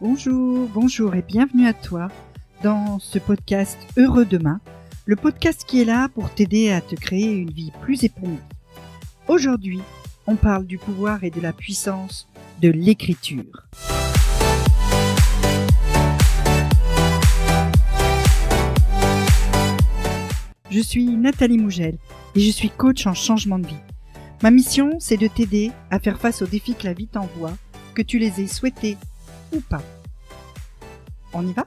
Bonjour, bonjour et bienvenue à toi dans ce podcast Heureux Demain, le podcast qui est là pour t'aider à te créer une vie plus épanouie. Aujourd'hui, on parle du pouvoir et de la puissance de l'écriture. Je suis Nathalie Mougel et je suis coach en changement de vie. Ma mission, c'est de t'aider à faire face aux défis que la vie t'envoie, que tu les aies souhaités ou pas. On y va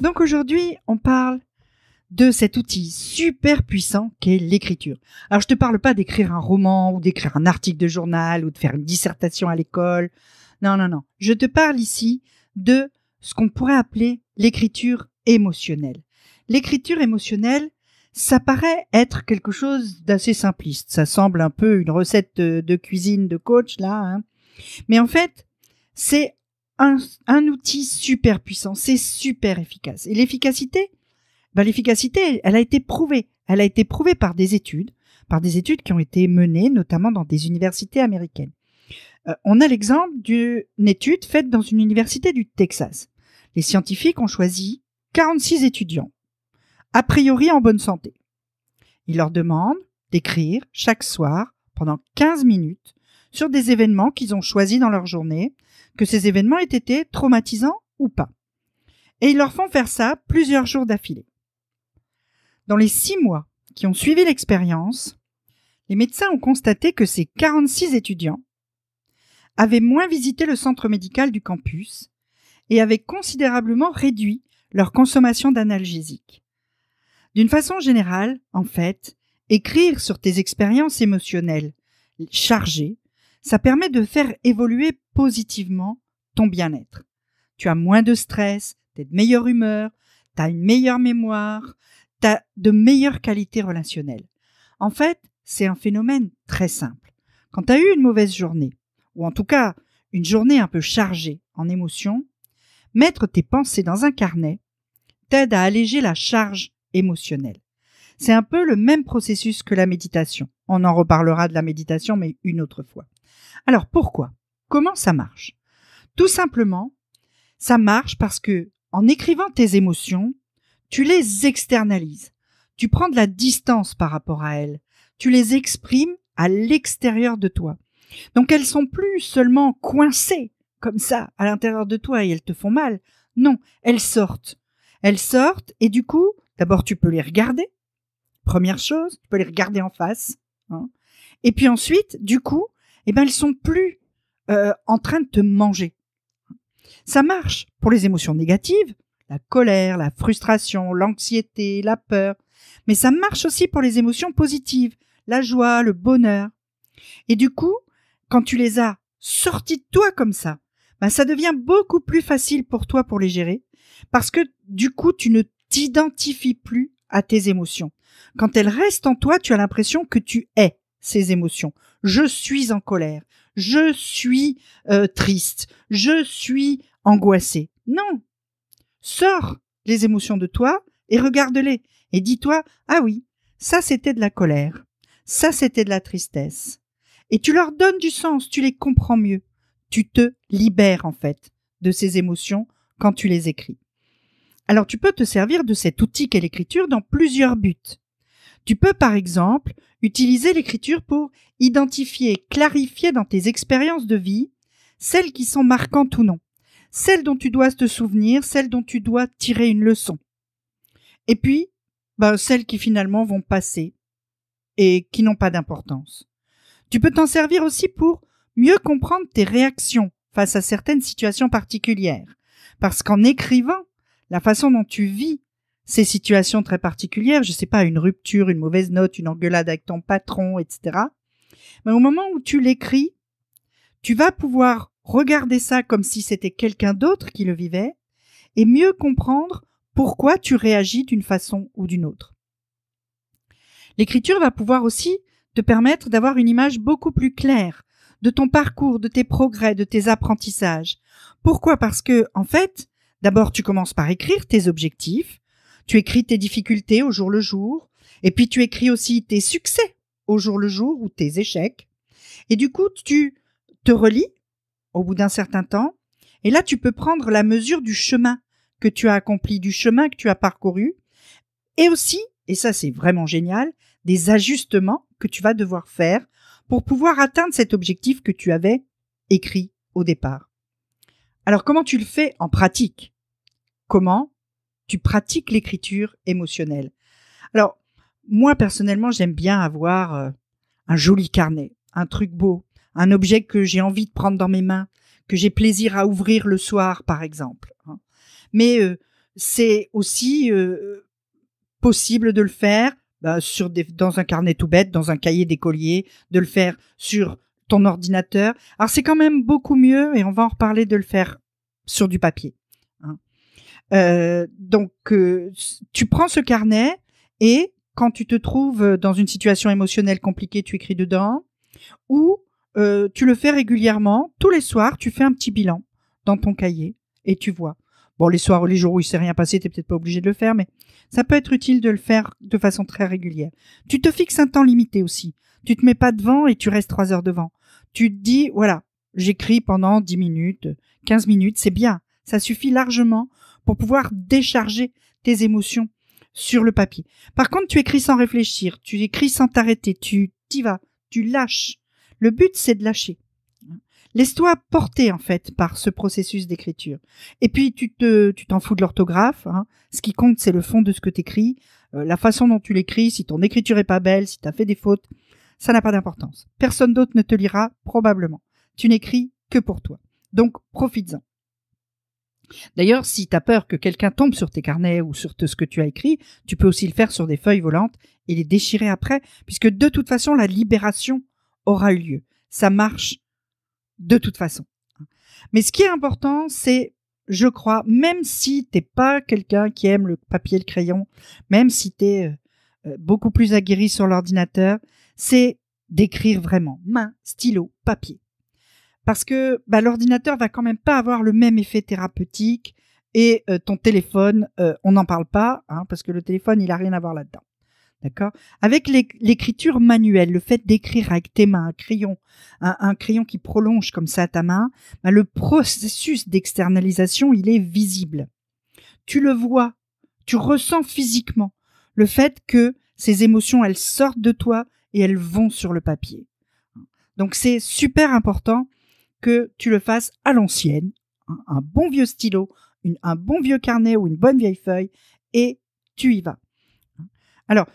Donc aujourd'hui, on parle de cet outil super puissant qu'est l'écriture. Alors je te parle pas d'écrire un roman ou d'écrire un article de journal ou de faire une dissertation à l'école. Non, non, non. Je te parle ici de ce qu'on pourrait appeler l'écriture émotionnelle l'écriture émotionnelle, ça paraît être quelque chose d'assez simpliste. Ça semble un peu une recette de, cuisine de coach, là. Hein. Mais en fait, c'est un, outil super puissant, c'est super efficace. Et l'efficacité, bah, l'efficacité, elle a été prouvée. Elle a été prouvée par des études, par des études qui ont été menées notamment dans des universités américaines. Euh, on a l'exemple d'une étude faite dans une université du Texas. Les scientifiques ont choisi 46 étudiants a priori en bonne santé. Ils leur demandent d'écrire chaque soir, pendant 15 minutes, sur des événements qu'ils ont choisis dans leur journée, que ces événements aient été traumatisants ou pas. Et ils leur font faire ça plusieurs jours d'affilée. Dans les six mois qui ont suivi l'expérience, les médecins ont constaté que ces 46 étudiants avaient moins visité le centre médical du campus et avaient considérablement réduit leur consommation d'analgésiques. D'une façon générale, en fait, écrire sur tes expériences émotionnelles chargées, ça permet de faire évoluer positivement ton bien-être. Tu as moins de stress, t'es de meilleure humeur, t'as une meilleure mémoire, as de meilleures qualités relationnelles. En fait, c'est un phénomène très simple. Quand tu as eu une mauvaise journée, ou en tout cas une journée un peu chargée en émotions, mettre tes pensées dans un carnet t'aide à alléger la charge émotionnelle. C'est un peu le même processus que la méditation. On en reparlera de la méditation, mais une autre fois. Alors pourquoi Comment ça marche Tout simplement, ça marche parce que en écrivant tes émotions, tu les externalises. Tu prends de la distance par rapport à elles. Tu les exprimes à l'extérieur de toi. Donc elles sont plus seulement coincées comme ça à l'intérieur de toi et elles te font mal. Non, elles sortent. Elles sortent et du coup, D'abord, tu peux les regarder. Première chose, tu peux les regarder en face. Hein. Et puis ensuite, du coup, eh ben, elles sont plus euh, en train de te manger. Ça marche pour les émotions négatives, la colère, la frustration, l'anxiété, la peur. Mais ça marche aussi pour les émotions positives, la joie, le bonheur. Et du coup, quand tu les as sorties de toi comme ça, ben ça devient beaucoup plus facile pour toi pour les gérer, parce que du coup, tu ne t'identifies plus à tes émotions. Quand elles restent en toi, tu as l'impression que tu es ces émotions. Je suis en colère, je suis euh, triste, je suis angoissé. Non. Sors les émotions de toi et regarde-les et dis-toi, ah oui, ça c'était de la colère, ça c'était de la tristesse. Et tu leur donnes du sens, tu les comprends mieux. Tu te libères en fait de ces émotions quand tu les écris. Alors tu peux te servir de cet outil qu'est l'écriture dans plusieurs buts. Tu peux par exemple utiliser l'écriture pour identifier, clarifier dans tes expériences de vie celles qui sont marquantes ou non, celles dont tu dois te souvenir, celles dont tu dois tirer une leçon. Et puis, bah, celles qui finalement vont passer et qui n'ont pas d'importance. Tu peux t'en servir aussi pour mieux comprendre tes réactions face à certaines situations particulières, parce qu'en écrivant, la façon dont tu vis ces situations très particulières, je sais pas, une rupture, une mauvaise note, une engueulade avec ton patron, etc. Mais au moment où tu l'écris, tu vas pouvoir regarder ça comme si c'était quelqu'un d'autre qui le vivait et mieux comprendre pourquoi tu réagis d'une façon ou d'une autre. L'écriture va pouvoir aussi te permettre d'avoir une image beaucoup plus claire de ton parcours, de tes progrès, de tes apprentissages. Pourquoi Parce que, en fait, D'abord, tu commences par écrire tes objectifs, tu écris tes difficultés au jour le jour, et puis tu écris aussi tes succès au jour le jour ou tes échecs. Et du coup, tu te relis au bout d'un certain temps, et là, tu peux prendre la mesure du chemin que tu as accompli, du chemin que tu as parcouru, et aussi, et ça c'est vraiment génial, des ajustements que tu vas devoir faire pour pouvoir atteindre cet objectif que tu avais écrit au départ. Alors comment tu le fais en pratique Comment tu pratiques l'écriture émotionnelle Alors moi personnellement j'aime bien avoir euh, un joli carnet, un truc beau, un objet que j'ai envie de prendre dans mes mains, que j'ai plaisir à ouvrir le soir par exemple. Hein. Mais euh, c'est aussi euh, possible de le faire bah, dans un carnet tout bête, dans un cahier d'écolier, de le faire sur ton ordinateur. Alors c'est quand même beaucoup mieux, et on va en reparler, de le faire sur du papier. Hein. Euh, donc euh, tu prends ce carnet et quand tu te trouves dans une situation émotionnelle compliquée, tu écris dedans, ou euh, tu le fais régulièrement, tous les soirs, tu fais un petit bilan dans ton cahier et tu vois. Bon, les soirs ou les jours où il s'est rien passé, tu n'es peut-être pas obligé de le faire, mais ça peut être utile de le faire de façon très régulière. Tu te fixes un temps limité aussi. Tu te mets pas devant et tu restes trois heures devant tu te dis, voilà, j'écris pendant 10 minutes, 15 minutes, c'est bien. Ça suffit largement pour pouvoir décharger tes émotions sur le papier. Par contre, tu écris sans réfléchir, tu écris sans t'arrêter, tu t'y vas, tu lâches. Le but, c'est de lâcher. Laisse-toi porter en fait par ce processus d'écriture. Et puis tu te, tu t'en fous de l'orthographe. Hein. Ce qui compte, c'est le fond de ce que tu écris, euh, la façon dont tu l'écris. Si ton écriture est pas belle, si tu as fait des fautes, ça n'a pas d'importance. Personne d'autre ne te lira probablement. Tu n'écris que pour toi. Donc profites-en. D'ailleurs, si tu as peur que quelqu'un tombe sur tes carnets ou sur tout ce que tu as écrit, tu peux aussi le faire sur des feuilles volantes et les déchirer après, puisque de toute façon, la libération aura lieu. Ça marche de toute façon. Mais ce qui est important, c'est, je crois, même si t'es pas quelqu'un qui aime le papier et le crayon, même si tu es euh, euh, beaucoup plus aguerri sur l'ordinateur, c'est d'écrire vraiment, main, stylo, papier. Parce que bah, l'ordinateur va quand même pas avoir le même effet thérapeutique et euh, ton téléphone, euh, on n'en parle pas, hein, parce que le téléphone, il n'a rien à voir là-dedans. D'accord Avec l'écriture manuelle, le fait d'écrire avec tes mains, un crayon, un, crayon qui prolonge comme ça ta main, bah, le processus d'externalisation, il est visible. Tu le vois, tu ressens physiquement le fait que ces émotions, elles sortent de toi, et elles vont sur le papier. Donc c'est super important que tu le fasses à l'ancienne, un bon vieux stylo, un bon vieux carnet ou une bonne vieille feuille, et tu y vas. Alors,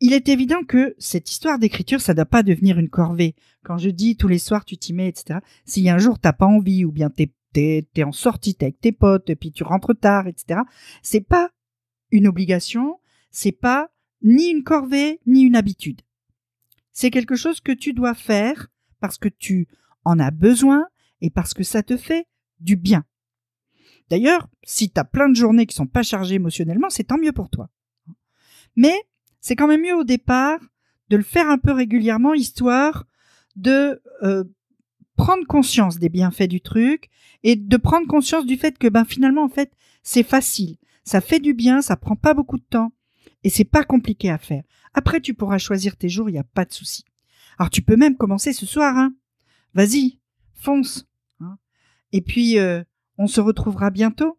il est évident que cette histoire d'écriture, ça ne doit pas devenir une corvée. Quand je dis tous les soirs tu t'y mets, etc., si un jour t'as pas envie, ou bien tu es, en sortie, t'es avec tes potes, et puis tu rentres tard, etc., c'est pas une obligation, c'est pas ni une corvée, ni une habitude. C'est quelque chose que tu dois faire parce que tu en as besoin et parce que ça te fait du bien. D'ailleurs, si tu as plein de journées qui ne sont pas chargées émotionnellement, c'est tant mieux pour toi. Mais c'est quand même mieux au départ de le faire un peu régulièrement, histoire de euh, prendre conscience des bienfaits du truc et de prendre conscience du fait que ben finalement en fait c'est facile, ça fait du bien, ça prend pas beaucoup de temps et c'est pas compliqué à faire. Après, tu pourras choisir tes jours, il n'y a pas de souci. Alors, tu peux même commencer ce soir. Hein. Vas-y, fonce. Hein. Et puis, euh, on se retrouvera bientôt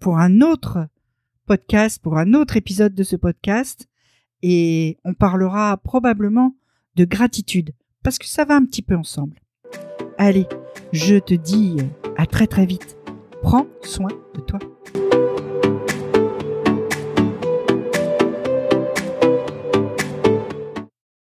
pour un autre podcast, pour un autre épisode de ce podcast. Et on parlera probablement de gratitude, parce que ça va un petit peu ensemble. Allez, je te dis à très très vite. Prends soin de toi.